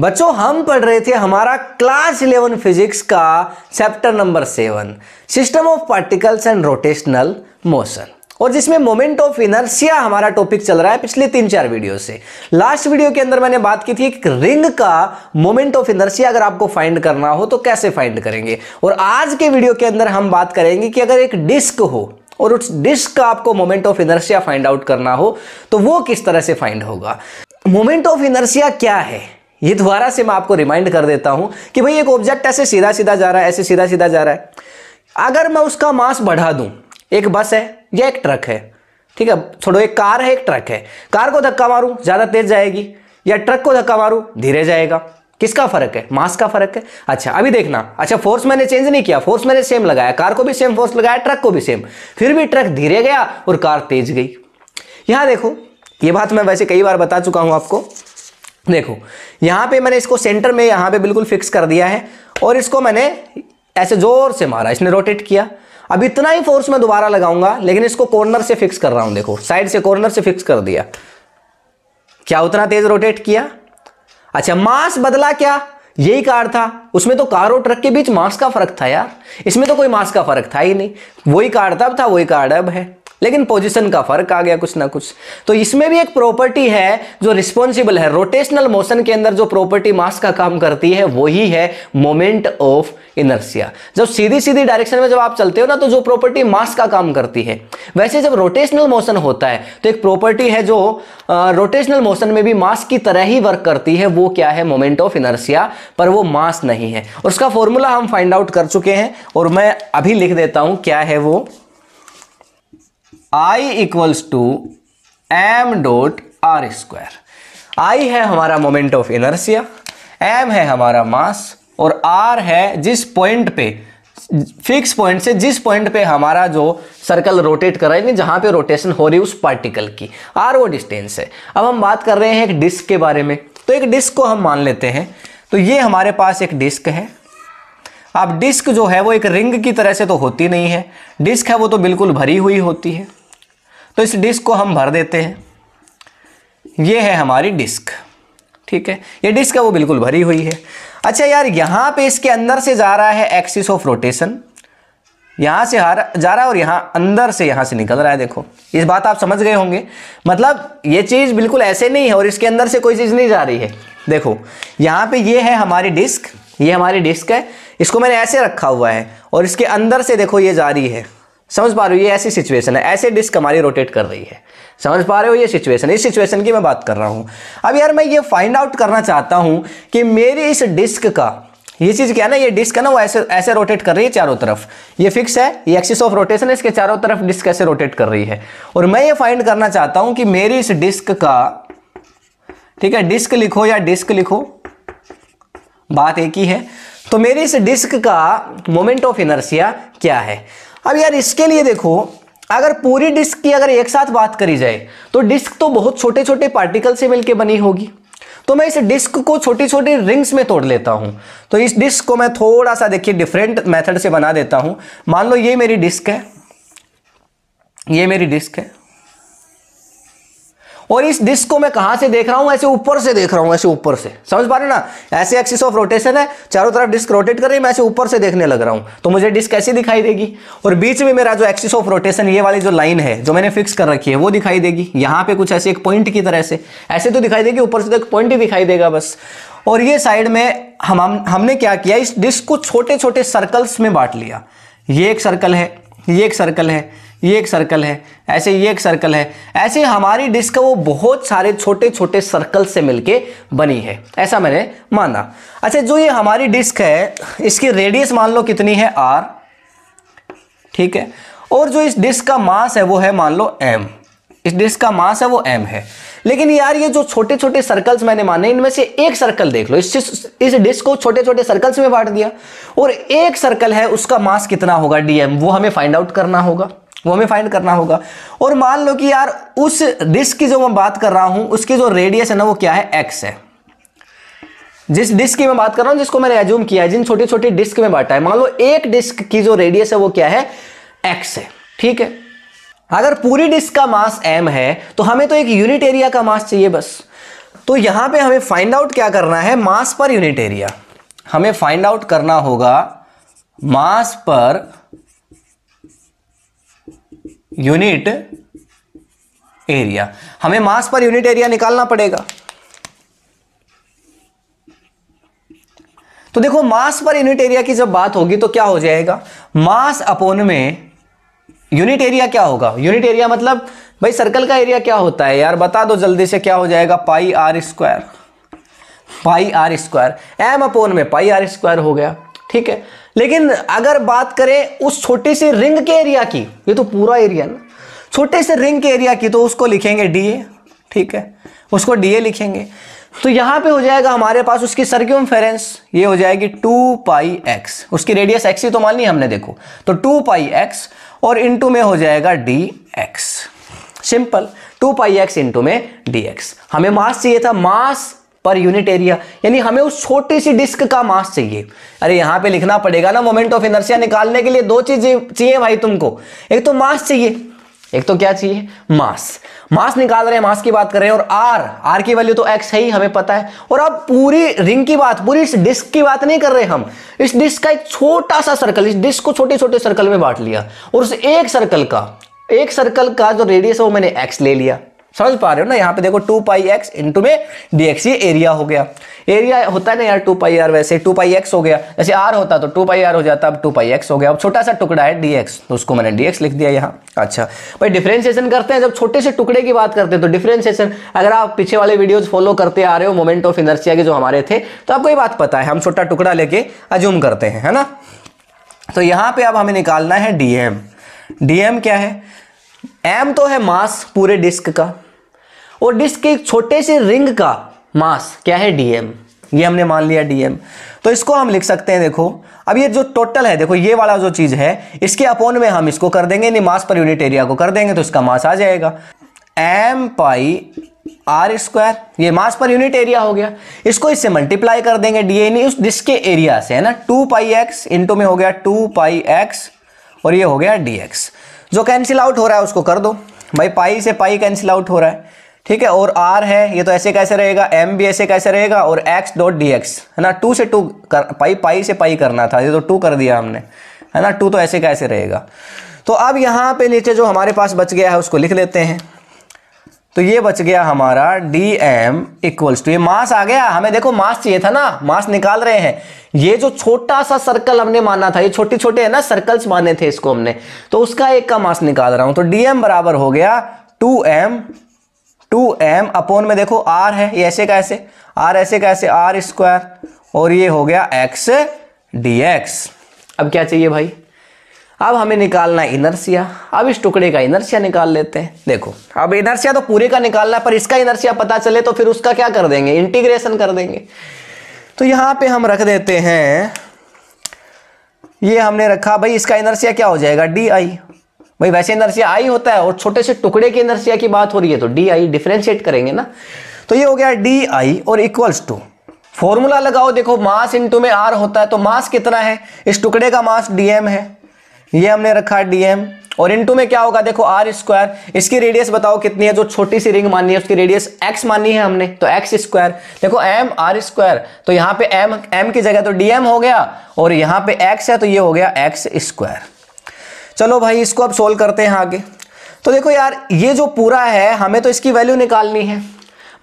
बच्चों हम पढ़ रहे थे हमारा क्लास इलेवन फिजिक्स का chapter number seven system of particles and rotational motion और जिसमें मोमेंट ऑफ इनर्सिया हमारा टॉपिक चल रहा है पिछले तीन चार वीडियो से लास्ट वीडियो के अंदर मैंने बात की थी एक रिंग का मोमेंट ऑफ इनर्सिया अगर आपको फाइंड करना हो तो कैसे फाइंड करेंगे और आज के वीडियो के अंदर हम बात करेंगे कि अगर एक डिस्क हो और उस डिस्क का आपको moment of inertia find out करना हो तो वो किस तरह से फाइंड होगा मोमेंट ऑफ इनर्सिया क्या है ये दोबारा से मैं आपको रिमाइंड कर देता हूं कि भाई एक ऑब्जेक्ट ऐसे सीधा सीधा जा रहा है ऐसे सीधा सीधा जा रहा है अगर मैं उसका मास बढ़ा दूं एक बस है या एक ट्रक है ठीक है छोड़ो एक कार है एक ट्रक है कार को धक्का मारूं ज़्यादा तेज जाएगी या ट्रक को धक्का मारूं धीरे जाएगा किसका फर्क है मास का फर्क है अच्छा अभी देखना अच्छा फोर्स मैंने चेंज नहीं किया फोर्स मैंने सेम लगाया कार को भी सेम फोर्स लगाया ट्रक को भी सेम फिर भी ट्रक धीरे गया और कार तेज गई यहां देखो ये बात मैं वैसे कई बार बता चुका हूं आपको देखो यहां पे मैंने इसको सेंटर में यहां पे बिल्कुल फिक्स कर दिया है और इसको मैंने ऐसे ज़ोर से मारा इसने रोटेट किया अब इतना ही फोर्स मैं दोबारा लगाऊंगा लेकिन इसको कॉर्नर से फिक्स कर रहा हूं देखो साइड से कॉर्नर से फिक्स कर दिया क्या उतना तेज रोटेट किया अच्छा मास बदला क्या यही कार था उसमें तो कार और ट्रक के बीच मास का फर्क था यार इसमें तो कोई मास का फर्क था ही नहीं वही कार तब था वही कार अब है लेकिन पोजीशन का फर्क आ गया कुछ ना कुछ तो इसमें भी एक प्रॉपर्टी है जो रिस्पॉन्सिबल है रोटेशनल मोशन के अंदर जो प्रॉपर्टी मास का काम करती है वही है मोमेंट ऑफ इनर्सिया जब सीधी सीधी डायरेक्शन में जब आप चलते हो ना तो जो प्रॉपर्टी मास का काम करती है वैसे जब रोटेशनल मोशन होता है तो एक प्रॉपर्टी है जो रोटेशनल मोशन में भी मास की तरह ही वर्क करती है वो क्या है मोमेंट ऑफ इनर्सिया पर वो मास नहीं है उसका फॉर्मूला हम फाइंड आउट कर चुके हैं और मैं अभी लिख देता हूं क्या है वो I equals to M dot R square I है हमारा मोमेंट ऑफ इनर्सिया एम है हमारा मास और आर है जिस पॉइंट पे फिक्स पॉइंट से जिस पॉइंट पे हमारा जो सर्कल रोटेट कर रहा है जहां पे रोटेशन हो रही है उस पार्टिकल की आर वो डिस्टेंस है अब हम बात कर रहे हैं एक डिस्क के बारे में तो एक डिस्क को हम मान लेते हैं तो ये हमारे पास एक डिस्क है अब डिस्क जो है वो एक रिंग की तरह से तो होती नहीं है डिस्क है वो तो बिल्कुल भरी हुई होती है तो इस डिस्क को हम भर देते हैं ये है हमारी डिस्क ठीक है ये डिस्क है वो बिल्कुल भरी हुई है अच्छा यार यहाँ पे इसके अंदर से जा रहा है एक्सिस ऑफ रोटेशन यहाँ से जा रहा है और यहाँ अंदर से यहाँ से निकल रहा है देखो इस बात आप समझ गए होंगे मतलब ये चीज़ बिल्कुल ऐसे नहीं है और इसके अंदर से कोई चीज़ नहीं जा रही है देखो यहाँ पे ये है हमारी डिस्क ये हमारी डिस्क है इसको मैंने ऐसे रखा हुआ है और इसके अंदर से देखो ये जा रही है समझ पा रहे हो ये ऐसी सिचुएशन है ऐसे डिस्क हमारी रोटेट कर रही है समझ पा रहे हो ये सिचुएशन इस सिचुएशन की मैं बात कर रहा हूँ अब यार मैं ये फाइंड आउट करना चाहता हूँ कि मेरी इस डिस्क का ये चीज़ क्या है ना ये डिस्क है ना वो ऐसे ऐसे रोटेट कर रही है चारों तरफ ये फिक्स है ये एक्सिस ऑफ रोटेशन है इसके चारों तरफ डिस्क ऐसे रोटेट कर रही है और मैं ये फाइंड करना चाहता हूँ कि मेरी इस डिस्क का ठीक है डिस्क लिखो या डिस्क लिखो बात एक ही है तो मेरी इस डिस्क का मोमेंट ऑफ इनर्सिया क्या है अब यार इसके लिए देखो अगर पूरी डिस्क की अगर एक साथ बात करी जाए तो डिस्क तो बहुत छोटे छोटे पार्टिकल से मिलकर बनी होगी तो मैं इस डिस्क को छोटी छोटी रिंग्स में तोड़ लेता हूँ तो इस डिस्क को मैं थोड़ा सा देखिए डिफरेंट मेथड से बना देता हूँ मान लो ये मेरी डिस्क है ये मेरी डिस्क है और इस डिस्क को मैं कहां से देख रहा हूं ऐसे ऊपर से देख रहा हूं ऐसे ऊपर से समझ पा रहे ना ऐसे एक्सिस ऑफ रोटेशन है चारों तरफ डिस्क रोटेट कर रही मैं ऐसे ऊपर से देखने लग रहा हूं तो मुझे डिस्क कैसी दिखाई देगी और बीच में मेरा जो एक्सिस ऑफ रोटेशन ये वाली जो लाइन है जो मैंने फिक्स कर रखी है वो दिखाई देगी यहां पर कुछ ऐसे एक पॉइंट की तरह से ऐसे तो दिखाई देगी ऊपर से तो एक पॉइंट ही दिखाई देगा बस और ये साइड में हम हमने क्या किया इस डिस्क को छोटे छोटे सर्कल्स में बांट लिया ये एक सर्कल है ये एक सर्कल है ये एक सर्कल है ऐसे ये एक सर्कल है ऐसे हमारी डिस्क वो बहुत सारे छोटे छोटे सर्कल से मिलके बनी है ऐसा मैंने माना अच्छा जो ये हमारी डिस्क है इसकी रेडियस मान लो कितनी है आर ठीक है और जो इस डिस्क का मास है वो है मान लो एम इस डिस्क का मास है वो एम है लेकिन यार ये जो छोटे छोटे सर्कल्स मैंने माने इनमें से एक सर्कल देख लो इस इस डिस्क को छोटे छोटे सर्कल्स में बांट दिया और एक सर्कल है उसका मास कितना होगा डीएम वो हमें फाइंड आउट करना होगा वो हमें फाइंड करना होगा और मान लो कि यार उस डिस्क की जो मैं बात कर रहा हूं उसकी जो रेडियस है ना वो क्या है एक्स है जिस डिस्क की मैं बात कर रहा हूं जिसको मैंने एज्यूम किया है जिन छोटी छोटी डिस्क में बांटा है मान लो एक डिस्क की जो रेडियस है वो क्या है एक्स है ठीक है अगर पूरी डिस्क का मास एम है तो हमें तो एक यूनिट एरिया का मास चाहिए बस तो यहां पे हमें फाइंड आउट क्या करना है मास पर यूनिट एरिया हमें फाइंड आउट करना होगा मास पर यूनिट एरिया हमें मास पर यूनिट एरिया निकालना पड़ेगा तो देखो मास पर यूनिट एरिया की जब बात होगी तो क्या हो जाएगा मास अपोन में यूनिट एरिया क्या होगा यूनिट एरिया मतलब भाई सर्कल का एरिया क्या होता है यार बता दो जल्दी से क्या हो जाएगा pi R square pi R square M upon में पाई आर स्क्वायर हो गया ठीक है लेकिन अगर बात करें उस छोटे से रिंग के एरिया की ये तो पूरा एरिया ना छोटे से रिंग के एरिया की तो उसको लिखेंगे डी ए ठीक है उसको डी ए लिखेंगे तो यहाँ पे हो जाएगा हमारे पास उसकी सर्क्यूम ये हो जाएगी टू पाई एक्स उसकी रेडियस एक्स ही तो मान ली हमने देखो तो टू पाई एक्स और इंटू में हो जाएगा D x simple two pi x into में डी एक्स हमें मास चाहिए था मास पर यूनिट एरिया यानी हमें उस छोटी सी डिस्क का मास चाहिए अरे यहाँ पे लिखना पड़ेगा ना मोमेंट ऑफ इनर्सिया निकालने के लिए दो चीजें चाहिए भाई तुमको एक तो मास चाहिए एक तो क्या चाहिए मास मास निकाल रहे हैं मास की बात कर रहे हैं और आर आर की वैल्यू तो एक्स है ही हमें पता है और अब पूरी रिंग की बात पूरी इस डिस्क की बात नहीं कर रहे हम इस डिस्क का एक छोटा सा सर्कल इस डिस्क को छोटे छोटे सर्कल में बांट लिया और उस एक सर्कल का एक सर्कल का जो रेडियस है वो मैंने एक्स ले लिया समझ पा रहे हो ना यहाँ पे देखो टू पाई एक्स इंटू में डी एक्स ये एरिया हो गया एरिया होता है ना यार टू पाई आर वैसे टू पाई एक्स हो गया जैसे आर होता तो टू पाई आर हो जाता अब टू पाई एक्स हो गया अब छोटा सा टुकड़ा है डी एक्स तो उसको मैंने डी एक्स लिख दिया यहाँ अच्छा भाई डिफ्रेंसिएशन करते हैं जब छोटे से टुकड़े की बात करते हैं तो डिफ्रेंसिएशन अगर आप पीछे वाले वीडियोज फॉलो करते आ रहे हो मोमेंट ऑफ इनर्सिया के जो हमारे थे तो आपको ये बात पता है हम छोटा टुकड़ा लेके अजूम करते हैं है ना तो यहाँ पे अब हमें निकालना है डीएम डीएम क्या है एम तो है मास पूरे डिस्क का और डिस्क के एक छोटे से रिंग का मास क्या है डीएम ये हमने मान लिया डीएम तो इसको हम लिख सकते हैं देखो अब ये जो टोटल है देखो ये वाला जो चीज़ है इसके अपोन में हम इसको कर देंगे नहीं मास पर यूनिट एरिया को कर देंगे तो इसका मास आ जाएगा एम पाई आर स्क्वायर ये मास पर यूनिट एरिया हो गया इसको इससे मल्टीप्लाई कर देंगे डी एन उस डिस्क के एरिया से है ना टू पाई एक्स इंटू में हो गया टू पाई एक्स और ये हो गया डी एक्स जो कैंसिल आउट हो रहा है उसको कर दो भाई पाई से पाई कैंसिल आउट हो रहा है ठीक है और आर है ये तो ऐसे कैसे रहेगा एम भी ऐसे कैसे रहेगा और एक्स डॉट डी एक्स है ना टू से टू कर पाई पाई से पाई करना था ये तो टू कर दिया हमने है ना टू तो ऐसे कैसे रहेगा तो अब यहाँ पे नीचे जो हमारे पास बच गया है उसको लिख लेते हैं तो ये बच गया हमारा डी एम इक्वल्स टू ये मास आ गया हमें देखो मास चाहिए था ना मास निकाल रहे हैं ये जो छोटा सा सर्कल हमने माना था ये छोटे छोटे है ना सर्कल्स माने थे इसको हमने तो उसका एक का मास निकाल रहा हूं तो डीएम बराबर हो गया two M two M upon में देखो आर है ये ऐसे कैसे आर ऐसे कैसे आर स्क्वायर और ये हो गया एक्स डी एक्स अब क्या चाहिए भाई अब हमें निकालना है इनर्सिया अब इस टुकड़े का इनर्सिया निकाल लेते हैं देखो अब इनर्सिया तो पूरे का निकालना है पर इसका इनर्सिया पता चले तो फिर उसका क्या कर देंगे इंटीग्रेशन कर देंगे तो यहां पे हम रख देते हैं ये हमने रखा भाई इसका इनर्सिया क्या हो जाएगा डी आई भाई वैसे इनर्सिया आई होता है और छोटे से टुकड़े के इनर्सिया की बात हो रही है तो डी आई डिफ्रेंशिएट करेंगे ना तो ये हो गया डी आई और इक्वल्स टू फॉर्मूला लगाओ देखो मास इंटू में आर होता है तो मास कितना है इस टुकड़े का मास डीएम है ये हमने रखा है डीएम और इनटू में क्या होगा देखो आर स्क्वायर इसकी रेडियस बताओ कितनी है जो छोटी सी रिंग माननी है उसकी रेडियस एक्स माननी है हमने तो एक्स स्क्वायर देखो एम आर स्क्वायर तो यहाँ पे एम एम की जगह तो डीएम हो गया और यहाँ पे एक्स है तो ये हो गया एक्स स्क्वायर चलो भाई इसको अब सोल्व करते हैं आगे तो देखो यार ये जो पूरा है हमें तो इसकी वैल्यू निकालनी है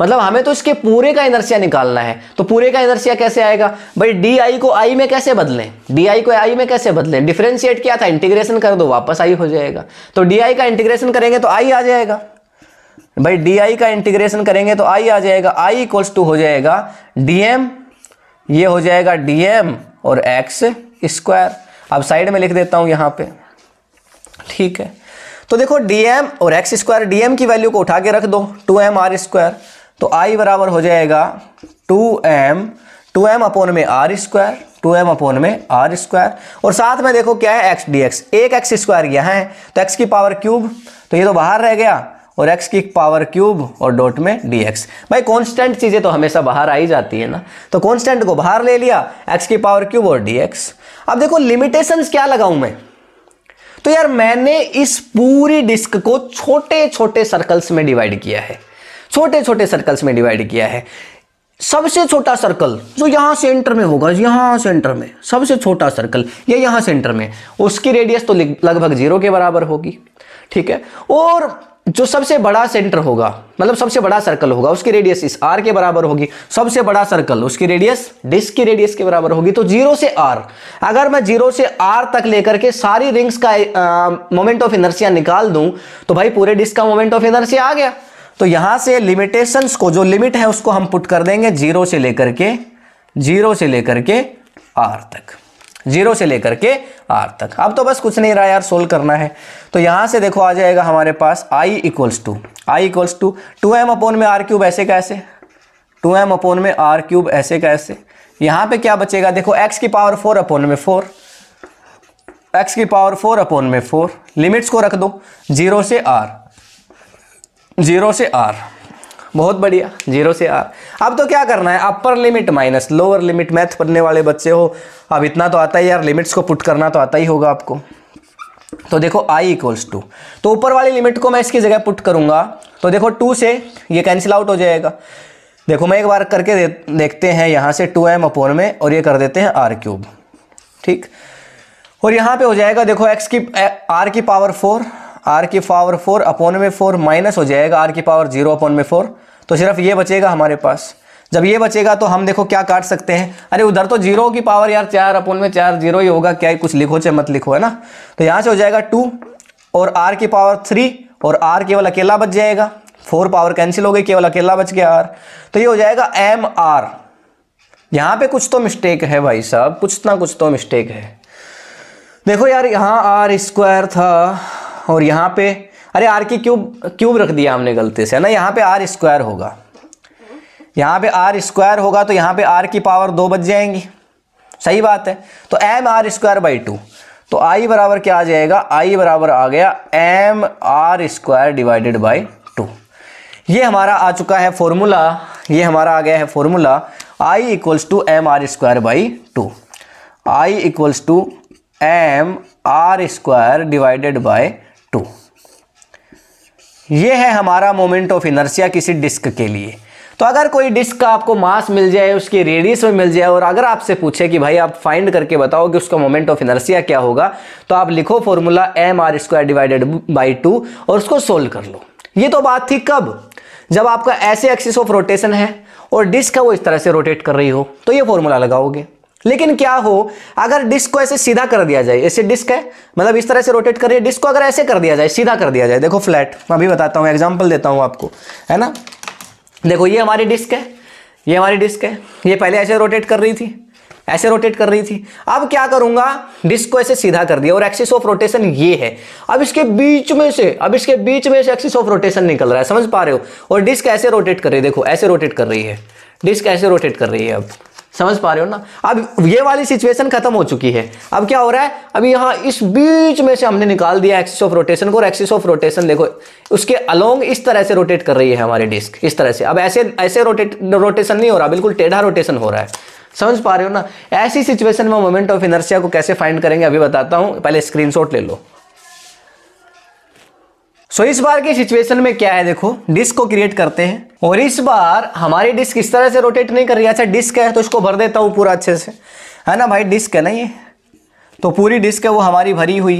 मतलब हमें तो इसके पूरे का इनर्सिया निकालना है तो पूरे का इनर्सिया कैसे आएगा भाई डी आई को आई में कैसे बदलें डी आई को आई में कैसे बदलें डिफ्रेंशिएट क्या था इंटीग्रेशन कर दो वापस आई हो जाएगा तो डी आई का इंटीग्रेशन करेंगे तो आई आ जाएगा भाई डी आई का इंटीग्रेशन करेंगे तो आई आ जाएगा आई इक्वल्स टू हो जाएगा डी एम ये हो जाएगा डी एम और एक्स स्क्वायर अब साइड में लिख देता हूं यहां पे ठीक है तो देखो डीएम और एक्स स्क्वायर डीएम की वैल्यू को उठा के रख दो टू एम आर स्क्वायर तो आई बराबर हो जाएगा two M two M upon में R square two M upon में आर स्क्वायर और साथ में देखो क्या है एक्स डी एक्स एक एक्स स्क्वायर यह है तो एक्स की पावर क्यूब तो ये तो बाहर रह गया और x की पावर क्यूब और डॉट में dx भाई कांस्टेंट चीज़ें तो हमेशा बाहर आई जाती है ना तो कांस्टेंट को बाहर ले लिया x की पावर क्यूब और dx अब देखो लिमिटेशंस क्या लगाऊं मैं तो यार मैंने इस पूरी डिस्क को छोटे छोटे सर्कल्स में डिवाइड किया है छोटे छोटे सर्कल्स में डिवाइड किया है सबसे छोटा सर्कल जो यहां सेंटर में होगा यहां सेंटर में सबसे छोटा सर्कल ये यह यहां सेंटर में उसकी रेडियस तो लगभग जीरो के बराबर होगी ठीक है और जो सबसे बड़ा सेंटर होगा मतलब सबसे बड़ा सर्कल होगा उसकी रेडियस इस आर के बराबर होगी सबसे बड़ा सर्कल उसकी रेडियस डिस्क की रेडियस के बराबर होगी तो जीरो से आर अगर मैं जीरो से आर तक लेकर के सारी रिंग्स का मोमेंट ऑफ इनर्सिया निकाल दूं तो भाई पूरे डिस्क का मोमेंट ऑफ इनर्सिया आ गया तो यहां से लिमिटेशन को जो लिमिट है उसको हम पुट कर देंगे जीरो से लेकर के जीरो से लेकर के आर तक जीरो से लेकर के आर तक अब तो बस कुछ नहीं रहा यार सोल्व करना है तो यहां से देखो आ जाएगा हमारे पास I equals to I equals to two M upon में आर क्यूब ऐसे कैसे टू एम अपोन में आर क्यूब ऐसे कैसे यहां पे क्या बचेगा देखो एक्स की पावर फोर अपोन में फोर एक्स की पावर फोर अपोन में फोर लिमिट्स को रख दो जीरो से आर जीरो से आर बहुत बढ़िया जीरो से आर अब तो क्या करना है upper limit minus lower limit math पढ़ने वाले बच्चे हो अब इतना तो आता ही यार लिमिट्स को पुट करना तो आता ही होगा आपको तो देखो i इक्वल्स टू तो ऊपर वाली लिमिट को मैं इसकी जगह पुट करूंगा तो देखो टू से ये कैंसिल आउट हो जाएगा देखो मैं एक बार करके दे, देखते हैं यहाँ से टू एम अपोर में और ये कर देते हैं आर क्यूब ठीक और यहाँ पे हो जाएगा देखो एक्स की आर की पावर फोर आर की पावर फोर अपोन में फोर माइनस हो जाएगा आर की पावर जीरो अपोन में फोर तो सिर्फ ये बचेगा हमारे पास जब ये बचेगा तो हम देखो क्या काट सकते हैं अरे उधर तो जीरो की पावर यार चार अपोन में चार जीरो ही होगा क्या कुछ लिखो चाहे मत लिखो है ना तो यहाँ से हो जाएगा टू और आर की पावर थ्री और आर केवल अकेला बच जाएगा फोर पावर कैंसिल हो गई केवल अकेला बच गया आर तो ये हो जाएगा एम आर यहाँ पे कुछ तो मिस्टेक है भाई साहब कुछ ना कुछ तो मिस्टेक है देखो यार यहाँ आर स्क्वायर था और यहाँ पे अरे आर की क्यूब क्यूब रख दिया हमने गलती से है ना यहाँ पे आर स्क्वायर होगा यहाँ पे आर स्क्वायर होगा तो यहाँ पे आर की पावर दो बच जाएंगी सही बात है तो M R square by two तो आई बराबर क्या आ जाएगा आई बराबर आ गया M R square divided by two ये हमारा आ चुका है फॉर्मूला ये हमारा आ गया है formula I equals to M R square by two I equals to M R square divided by two ये है हमारा मोमेंट ऑफ इनर्सिया किसी डिस्क के लिए तो अगर कोई डिस्क का आपको मास मिल जाए उसकी रेडियस में मिल जाए और अगर आपसे पूछे कि भाई आप फाइंड करके बताओ कि उसका मोमेंट ऑफ इनर्सिया क्या होगा तो आप लिखो formula M R square divided by two और उसको सोल्व कर लो ये तो बात थी कब जब आपका ऐसे एक्सिस ऑफ रोटेशन है और डिस्क का वो इस तरह से रोटेट कर रही हो तो ये फॉर्मूला लगाओगे लेकिन क्या हो अगर डिस्क को ऐसे सीधा कर दिया जाए ऐसे डिस्क है मतलब इस तरह से रोटेट करिए डिस्क को अगर ऐसे कर दिया जाए सीधा कर दिया जाए देखो फ्लैट मैं अभी बताता हूँ एग्जाम्पल देता हूँ आपको है ना देखो ये हमारी डिस्क है ये हमारी डिस्क है ये पहले ऐसे रोटेट कर रही थी ऐसे रोटेट कर रही थी अब क्या करूंगा डिस्क को ऐसे सीधा कर दिया और एक्सिस ऑफ रोटेशन ये है अब इसके बीच में से अब इसके बीच में से एक्सिस ऑफ रोटेशन निकल रहा है समझ पा रहे हो और डिस्क ऐसे रोटेट कर रही है देखो ऐसे रोटेट कर रही है डिस्क ऐसे रोटेट कर रही है अब समझ पा रहे हो ना अब ये वाली सिचुएशन खत्म हो चुकी है अब क्या हो रहा है अब यहाँ इस बीच में से हमने निकाल दिया एक्सिस ऑफ रोटेशन को और एक्सिस ऑफ रोटेशन देखो उसके अलोंग इस तरह से रोटेट कर रही है हमारे डिस्क इस तरह से अब ऐसे ऐसे रोटेट रोटेशन नहीं हो रहा बिल्कुल टेढ़ा रोटेशन हो रहा है समझ पा रहे हो ना ऐसी सिचुएशन में मोमेंट ऑफ इनर्सिया को कैसे फाइंड करेंगे अभी बताता हूँ पहले स्क्रीनशॉट ले लो सो इस बार की सिचुएशन में क्या है देखो डिस्क को क्रिएट करते हैं और इस बार हमारी डिस्क इस तरह से रोटेट नहीं कर रही अच्छा डिस्क है तो इसको भर देता हूँ पूरा अच्छे से है ना भाई डिस्क है ना ये तो पूरी डिस्क है वो हमारी भरी हुई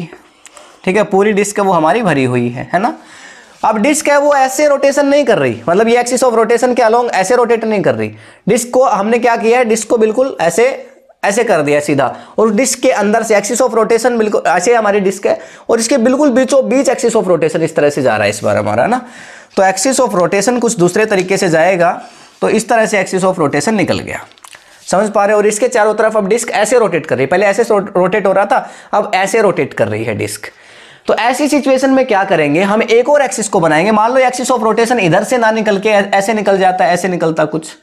ठीक है पूरी डिस्क है वो हमारी भरी हुई है है ना अब डिस्क है वो ऐसे रोटेशन नहीं कर रही मतलब ये एक्सिस ऑफ रोटेशन के अलोंग ऐसे रोटेट नहीं कर रही डिस्क को हमने क्या किया है डिस्क को बिल्कुल ऐसे ऐसे कर दिया सीधा और डिस्क के अंदर से एक्सिस ऑफ रोटेशन बिल्कुल ऐसे हमारी डिस्क है और इसके बिल्कुल बीचों बीच एक्सिस ऑफ रोटेशन इस तरह से जा रहा है इस बार हमारा ना तो एक्सिस ऑफ रोटेशन कुछ दूसरे तरीके से जाएगा तो इस तरह से एक्सिस ऑफ रोटेशन निकल गया समझ पा रहे हो और इसके चारों तरफ अब डिस्क ऐसे रोटेट कर रही है पहले ऐसे रोटेट हो रहा था अब ऐसे रोटेट कर रही है डिस्क तो ऐसी सिचुएशन में क्या करेंगे हम एक और एक्सिस को बनाएंगे मान लो एक्सिस ऑफ रोटेशन इधर से ना निकल के ऐसे निकल जाता है ऐसे निकलता कुछ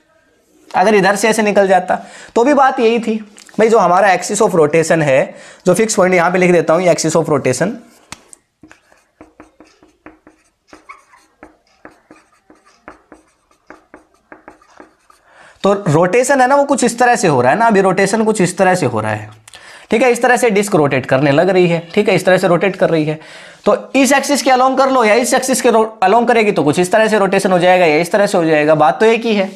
अगर इधर से ऐसे निकल जाता तो भी बात यही थी भाई जो हमारा एक्सिस ऑफ रोटेशन है जो फिक्स पॉइंट यहां पे लिख देता हूं ये एक्सिस ऑफ रोटेशन तो रोटेशन है ना वो कुछ इस तरह से हो रहा है ना अभी रोटेशन कुछ इस तरह से हो रहा है ठीक है इस तरह से डिस्क रोटेट करने लग रही है ठीक है इस तरह से रोटेट कर रही है तो इस एक्सिस के अलोंग कर लो या इस एक्सिस के अलोंग करेगी तो कुछ इस तरह से रोटेशन हो जाएगा या इस तरह से हो जाएगा बात तो एक ही है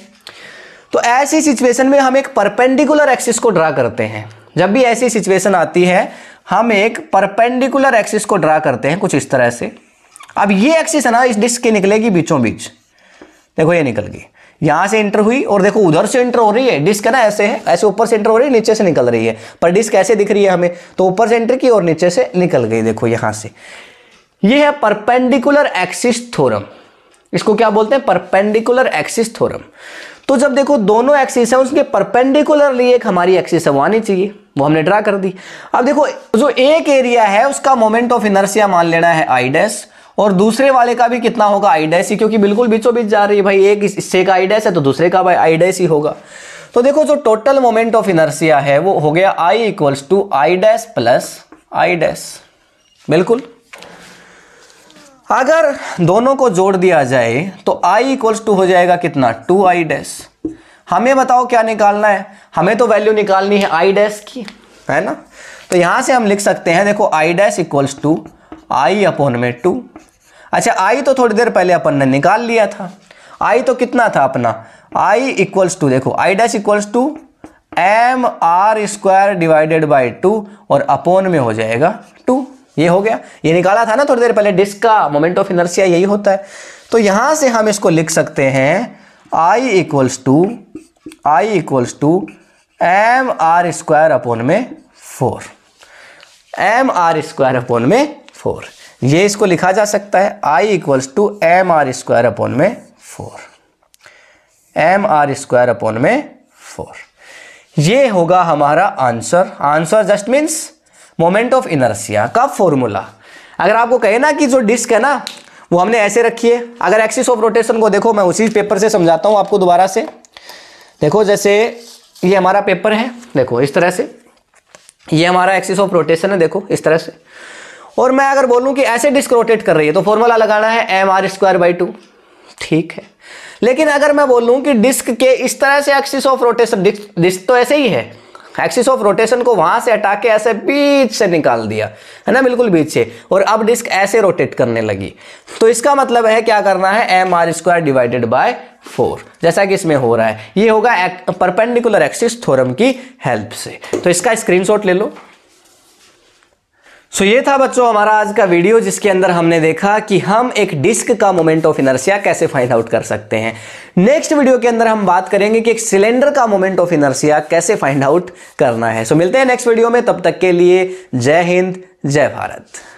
तो ऐसी सिचुएशन में हम एक परपेंडिकुलर एक्सिस को ड्रा करते हैं जब भी ऐसी सिचुएशन आती है हम एक परपेंडिकुलर एक्सिस को ड्रा करते हैं कुछ इस तरह से अब ये एक्सिस है ना इस डिस्क की निकलेगी बीचों बीच देखो ये निकल गई यहां से इंटर हुई और देखो उधर से इंटर हो रही है डिस्क है ना ऐसे है ऐसे ऊपर से इंटर हो रही है नीचे से निकल रही है पर डिस्क ऐसे दिख रही है हमें तो ऊपर से इंटर की और नीचे से निकल गई देखो यहां से ये है परपेंडिकुलर एक्सिस थोरम इसको क्या बोलते हैं परपेंडिकुलर एक्सिस थोरम तो जब देखो दोनों एक्सिस है उसके परपेंडिकुलरली एक हमारी एक्सिस है वो आनी चाहिए वो हमने ड्रा कर दी अब देखो जो एक एरिया है उसका मोमेंट ऑफ इनर्सिया मान लेना है आई और दूसरे वाले का भी कितना होगा आईडेस ही क्योंकि बिल्कुल बीचों बीच जा रही है भाई एक हिस्से का आईडेस है तो दूसरे का भाई आईडेस ही होगा तो देखो जो टोटल मोमेंट ऑफ इनर्सिया है वो हो गया I equals to I dash plus I dash बिल्कुल अगर दोनों को जोड़ दिया जाए तो i इक्वल्स टू हो जाएगा कितना टू आई डैश हमें बताओ क्या निकालना है हमें तो वैल्यू निकालनी है आई डैश की है ना तो यहाँ से हम लिख सकते हैं देखो I dash equals to I upon में टू अच्छा आई तो थोड़ी देर पहले अपन ने निकाल लिया था आई तो कितना था अपना आई इक्वल्स टू देखो I dash equals to M R square divided by two और अपोन में हो जाएगा टू ये हो गया ये निकाला था ना थोड़ी देर पहले डिस्क का मोमेंट ऑफ इनर्सिया यही होता है तो यहां से हम इसको लिख सकते हैं I equals to I equals to M R square upon में four M R square upon में फोर ये इसको लिखा जा सकता है I equals to M R square upon में four M R square upon में फोर ये होगा हमारा answer answer just means moment of inertia का फॉर्मूला अगर आपको कहे ना कि जो डिस्क है ना वो हमने ऐसे रखी है अगर एक्सिस ऑफ रोटेशन को देखो मैं उसी पेपर से समझाता हूँ आपको दोबारा से देखो जैसे ये हमारा पेपर है देखो इस तरह से ये हमारा एक्सिस ऑफ रोटेशन है देखो इस तरह से और मैं अगर बोलूँ कि ऐसे डिस्क रोटेट कर रही है तो फॉर्मूला लगाना है M R square by two ठीक है लेकिन अगर मैं बोलूँ कि डिस्क के इस तरह से एक्सिस ऑफ रोटेशन डिस्क तो ऐसे ही है एक्सिस ऑफ रोटेशन को वहां से हटा के ऐसे बीच से निकाल दिया है ना बिल्कुल बीच से और अब डिस्क ऐसे रोटेट करने लगी तो इसका मतलब है क्या करना है M R square divided by four जैसा कि इसमें हो रहा है ये होगा परपेंडिकुलर एक्सिस थोरम की हेल्प से तो इसका स्क्रीनशॉट ले लो सो so, ये था बच्चों हमारा आज का वीडियो जिसके अंदर हमने देखा कि हम एक डिस्क का मोमेंट ऑफ इनर्सिया कैसे फाइंड आउट कर सकते हैं नेक्स्ट वीडियो के अंदर हम बात करेंगे कि एक सिलेंडर का मोमेंट ऑफ इनर्सिया कैसे फाइंड आउट करना है सो so, मिलते हैं नेक्स्ट वीडियो में तब तक के लिए जय हिंद जय भारत